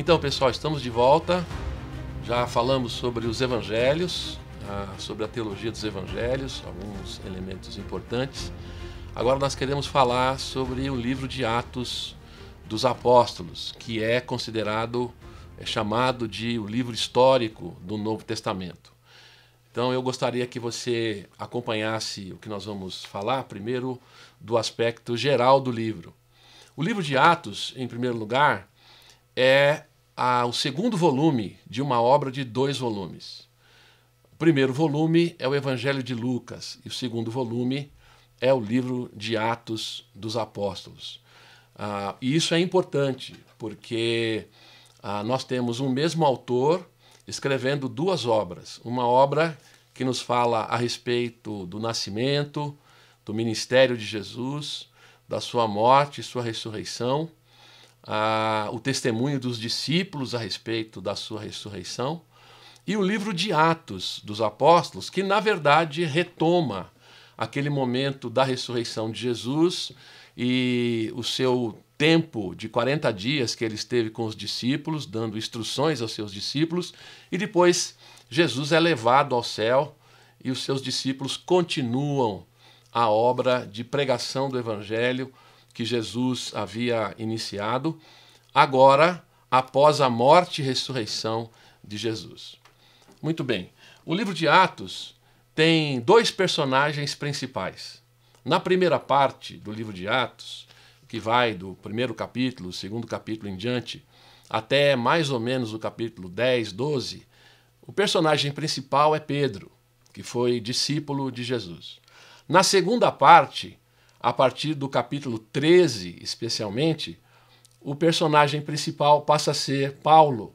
Então, pessoal, estamos de volta. Já falamos sobre os evangelhos, ah, sobre a teologia dos evangelhos, alguns elementos importantes. Agora nós queremos falar sobre o livro de Atos dos Apóstolos, que é considerado, é chamado de o livro histórico do Novo Testamento. Então eu gostaria que você acompanhasse o que nós vamos falar, primeiro do aspecto geral do livro. O livro de Atos, em primeiro lugar, é a, o segundo volume de uma obra de dois volumes. O primeiro volume é o Evangelho de Lucas e o segundo volume é o livro de Atos dos Apóstolos. Ah, e isso é importante, porque ah, nós temos um mesmo autor escrevendo duas obras. Uma obra que nos fala a respeito do nascimento, do ministério de Jesus, da sua morte e sua ressurreição, a, o testemunho dos discípulos a respeito da sua ressurreição, e o livro de Atos dos Apóstolos, que na verdade retoma aquele momento da ressurreição de Jesus e o seu tempo de 40 dias que ele esteve com os discípulos, dando instruções aos seus discípulos, e depois Jesus é levado ao céu e os seus discípulos continuam a obra de pregação do evangelho que Jesus havia iniciado, agora após a morte e ressurreição de Jesus. Muito bem. O livro de Atos tem dois personagens principais. Na primeira parte do livro de Atos, que vai do primeiro capítulo, segundo capítulo em diante, até mais ou menos o capítulo 10, 12, o personagem principal é Pedro, que foi discípulo de Jesus. Na segunda parte, a partir do capítulo 13, especialmente, o personagem principal passa a ser Paulo,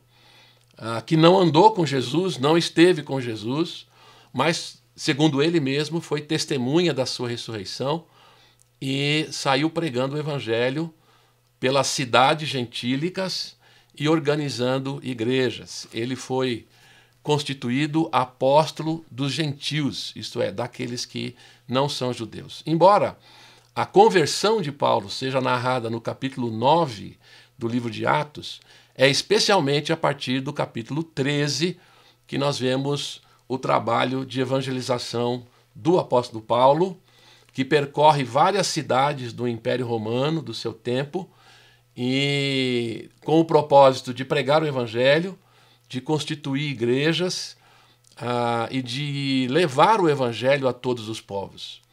ah, que não andou com Jesus, não esteve com Jesus, mas, segundo ele mesmo, foi testemunha da sua ressurreição e saiu pregando o evangelho pelas cidades gentílicas e organizando igrejas. Ele foi constituído apóstolo dos gentios, isto é, daqueles que não são judeus. Embora a conversão de Paulo, seja narrada no capítulo 9 do livro de Atos, é especialmente a partir do capítulo 13 que nós vemos o trabalho de evangelização do apóstolo Paulo, que percorre várias cidades do Império Romano do seu tempo e com o propósito de pregar o evangelho, de constituir igrejas uh, e de levar o evangelho a todos os povos.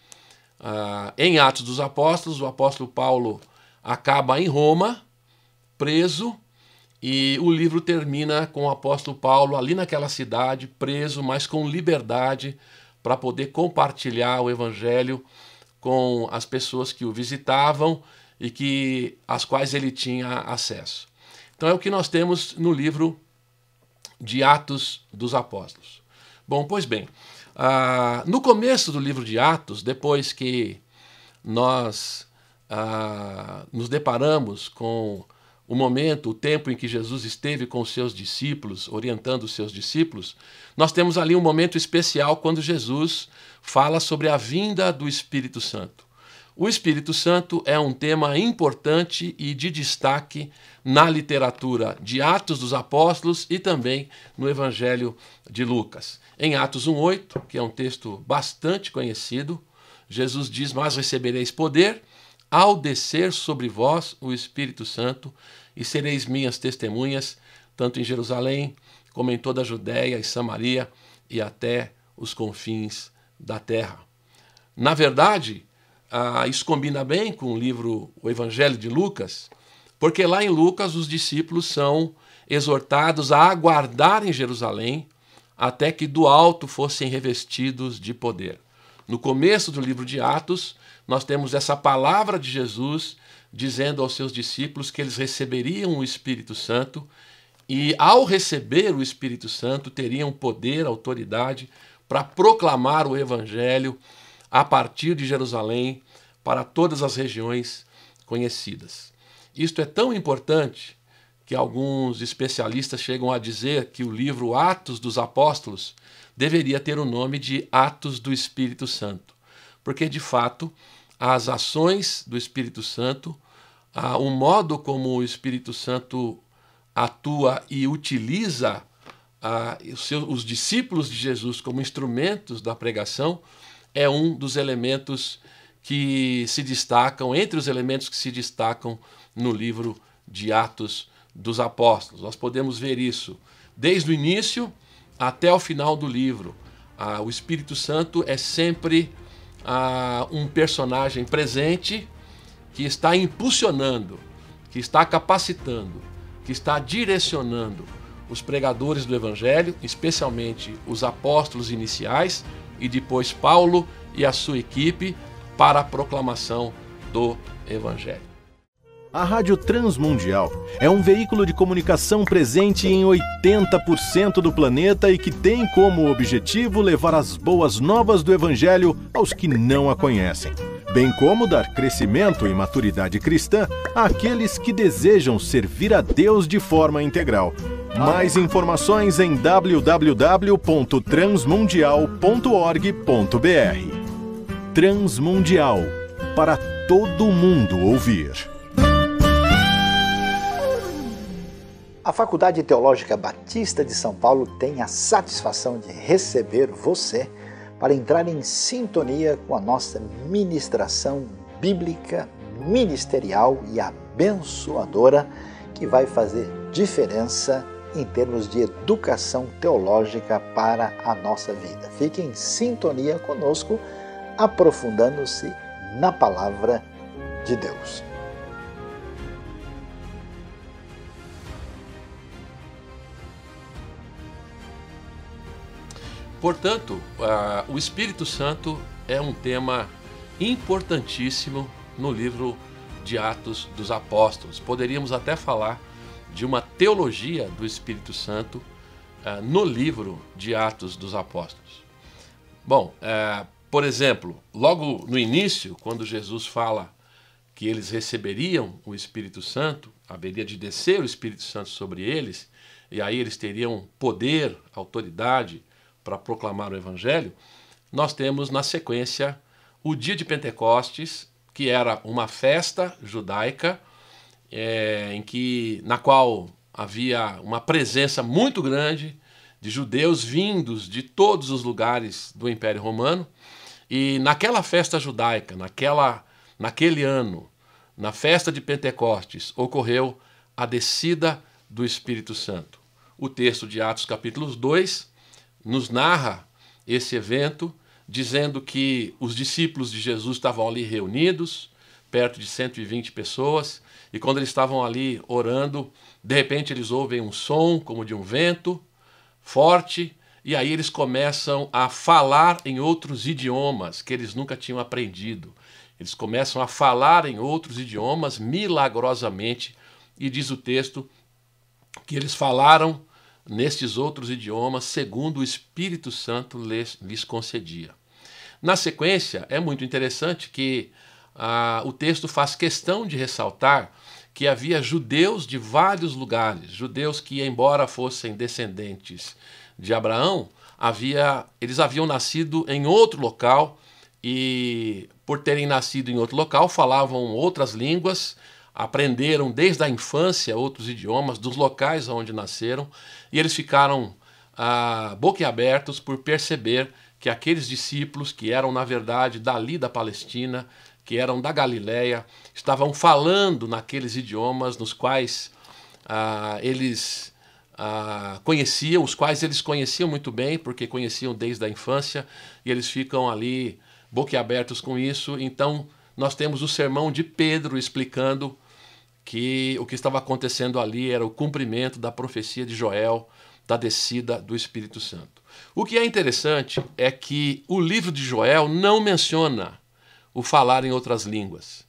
Ah, em Atos dos Apóstolos, o apóstolo Paulo acaba em Roma, preso, e o livro termina com o apóstolo Paulo ali naquela cidade, preso, mas com liberdade para poder compartilhar o evangelho com as pessoas que o visitavam e que às quais ele tinha acesso. Então é o que nós temos no livro de Atos dos Apóstolos. Bom, pois bem, ah, no começo do livro de Atos, depois que nós ah, nos deparamos com o momento, o tempo em que Jesus esteve com os seus discípulos, orientando os seus discípulos, nós temos ali um momento especial quando Jesus fala sobre a vinda do Espírito Santo. O Espírito Santo é um tema importante e de destaque na literatura de Atos dos Apóstolos e também no Evangelho de Lucas. Em Atos 1:8, que é um texto bastante conhecido, Jesus diz: "Mas recebereis poder ao descer sobre vós o Espírito Santo, e sereis minhas testemunhas, tanto em Jerusalém como em toda a Judéia e Samaria e até os confins da terra." Na verdade, ah, isso combina bem com o livro O Evangelho de Lucas, porque lá em Lucas os discípulos são exortados a aguardar em Jerusalém até que do alto fossem revestidos de poder. No começo do livro de Atos, nós temos essa palavra de Jesus dizendo aos seus discípulos que eles receberiam o Espírito Santo e, ao receber o Espírito Santo, teriam poder, autoridade para proclamar o Evangelho a partir de Jerusalém para todas as regiões conhecidas. Isto é tão importante que alguns especialistas chegam a dizer que o livro Atos dos Apóstolos deveria ter o nome de Atos do Espírito Santo, porque de fato as ações do Espírito Santo, o modo como o Espírito Santo atua e utiliza os discípulos de Jesus como instrumentos da pregação é um dos elementos que se destacam, entre os elementos que se destacam no livro de Atos dos Apóstolos. Nós podemos ver isso desde o início até o final do livro. Ah, o Espírito Santo é sempre ah, um personagem presente que está impulsionando, que está capacitando, que está direcionando os pregadores do Evangelho, especialmente os apóstolos iniciais, e depois Paulo e a sua equipe para a proclamação do Evangelho. A Rádio Transmundial é um veículo de comunicação presente em 80% do planeta e que tem como objetivo levar as boas novas do Evangelho aos que não a conhecem, bem como dar crescimento e maturidade cristã àqueles que desejam servir a Deus de forma integral mais informações em www.transmundial.org.br. Transmundial para todo mundo ouvir. A Faculdade Teológica Batista de São Paulo tem a satisfação de receber você para entrar em sintonia com a nossa ministração bíblica, ministerial e abençoadora que vai fazer diferença em termos de educação teológica para a nossa vida. Fique em sintonia conosco, aprofundando-se na palavra de Deus. Portanto, ah, o Espírito Santo é um tema importantíssimo no livro de Atos dos Apóstolos. Poderíamos até falar de uma teologia do Espírito Santo uh, no livro de Atos dos Apóstolos. Bom, uh, por exemplo, logo no início, quando Jesus fala que eles receberiam o Espírito Santo, haveria de descer o Espírito Santo sobre eles, e aí eles teriam poder, autoridade para proclamar o Evangelho, nós temos na sequência o dia de Pentecostes, que era uma festa judaica é, em que, na qual havia uma presença muito grande de judeus vindos de todos os lugares do Império Romano. E naquela festa judaica, naquela, naquele ano, na festa de Pentecostes, ocorreu a descida do Espírito Santo. O texto de Atos, capítulo 2, nos narra esse evento, dizendo que os discípulos de Jesus estavam ali reunidos, perto de 120 pessoas, e quando eles estavam ali orando, de repente eles ouvem um som como de um vento forte, e aí eles começam a falar em outros idiomas que eles nunca tinham aprendido. Eles começam a falar em outros idiomas milagrosamente, e diz o texto que eles falaram nestes outros idiomas segundo o Espírito Santo lhes, lhes concedia. Na sequência, é muito interessante que ah, o texto faz questão de ressaltar que havia judeus de vários lugares, judeus que, embora fossem descendentes de Abraão, havia, eles haviam nascido em outro local e, por terem nascido em outro local, falavam outras línguas, aprenderam desde a infância outros idiomas dos locais onde nasceram e eles ficaram ah, boquiabertos por perceber que aqueles discípulos que eram, na verdade, dali da Palestina, que eram da Galiléia estavam falando naqueles idiomas nos quais ah, eles ah, conheciam, os quais eles conheciam muito bem, porque conheciam desde a infância, e eles ficam ali boquiabertos com isso. Então, nós temos o sermão de Pedro explicando que o que estava acontecendo ali era o cumprimento da profecia de Joel, da descida do Espírito Santo. O que é interessante é que o livro de Joel não menciona o falar em outras línguas.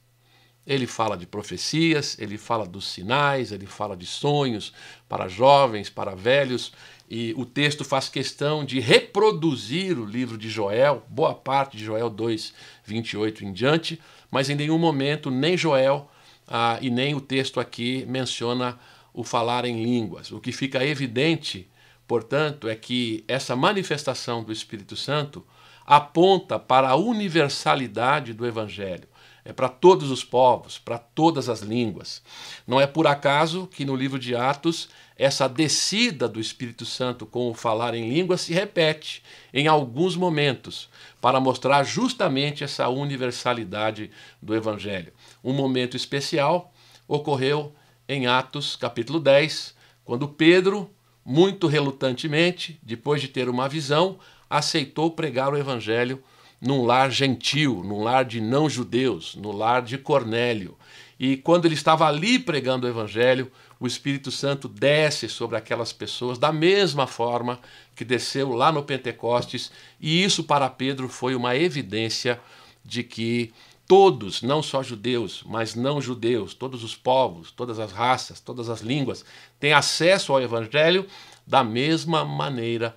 Ele fala de profecias, ele fala dos sinais, ele fala de sonhos para jovens, para velhos, e o texto faz questão de reproduzir o livro de Joel, boa parte de Joel 2, 28 em diante, mas em nenhum momento nem Joel ah, e nem o texto aqui menciona o falar em línguas. O que fica evidente, portanto, é que essa manifestação do Espírito Santo aponta para a universalidade do Evangelho. É para todos os povos, para todas as línguas. Não é por acaso que no livro de Atos essa descida do Espírito Santo com o falar em línguas se repete em alguns momentos, para mostrar justamente essa universalidade do Evangelho. Um momento especial ocorreu em Atos, capítulo 10, quando Pedro, muito relutantemente, depois de ter uma visão, aceitou pregar o evangelho num lar gentil, num lar de não-judeus, no lar de Cornélio. E quando ele estava ali pregando o evangelho, o Espírito Santo desce sobre aquelas pessoas da mesma forma que desceu lá no Pentecostes, e isso para Pedro foi uma evidência de que todos, não só judeus, mas não judeus, todos os povos, todas as raças, todas as línguas, têm acesso ao Evangelho da mesma maneira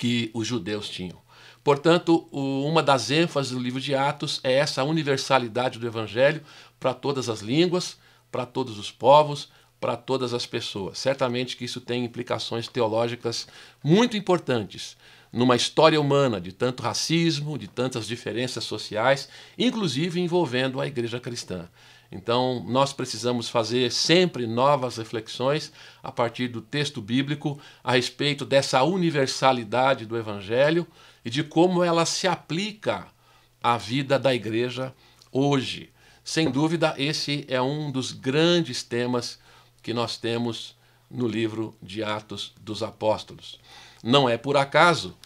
que os judeus tinham. Portanto, uma das ênfases do livro de Atos é essa universalidade do evangelho para todas as línguas, para todos os povos, para todas as pessoas. Certamente que isso tem implicações teológicas muito importantes numa história humana de tanto racismo, de tantas diferenças sociais, inclusive envolvendo a igreja cristã. Então, nós precisamos fazer sempre novas reflexões a partir do texto bíblico a respeito dessa universalidade do Evangelho e de como ela se aplica à vida da igreja hoje. Sem dúvida, esse é um dos grandes temas que nós temos no livro de Atos dos Apóstolos. Não é por acaso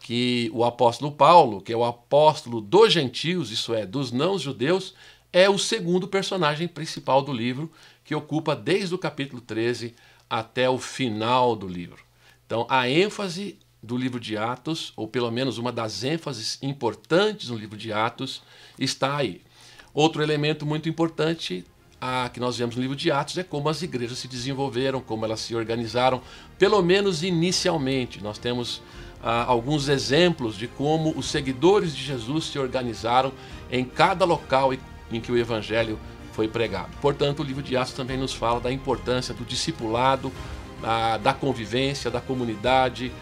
que o apóstolo Paulo, que é o apóstolo dos gentios, isso é, dos não-judeus, é o segundo personagem principal do livro, que ocupa desde o capítulo 13 até o final do livro. Então, a ênfase do livro de Atos, ou pelo menos uma das ênfases importantes no livro de Atos, está aí. Outro elemento muito importante a, que nós vemos no livro de Atos é como as igrejas se desenvolveram, como elas se organizaram, pelo menos inicialmente. Nós temos ah, alguns exemplos de como os seguidores de Jesus se organizaram em cada local e em que o Evangelho foi pregado. Portanto, o livro de Atos também nos fala da importância do discipulado, da convivência, da comunidade,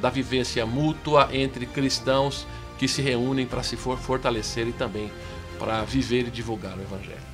da vivência mútua entre cristãos que se reúnem para se fortalecer e também para viver e divulgar o Evangelho.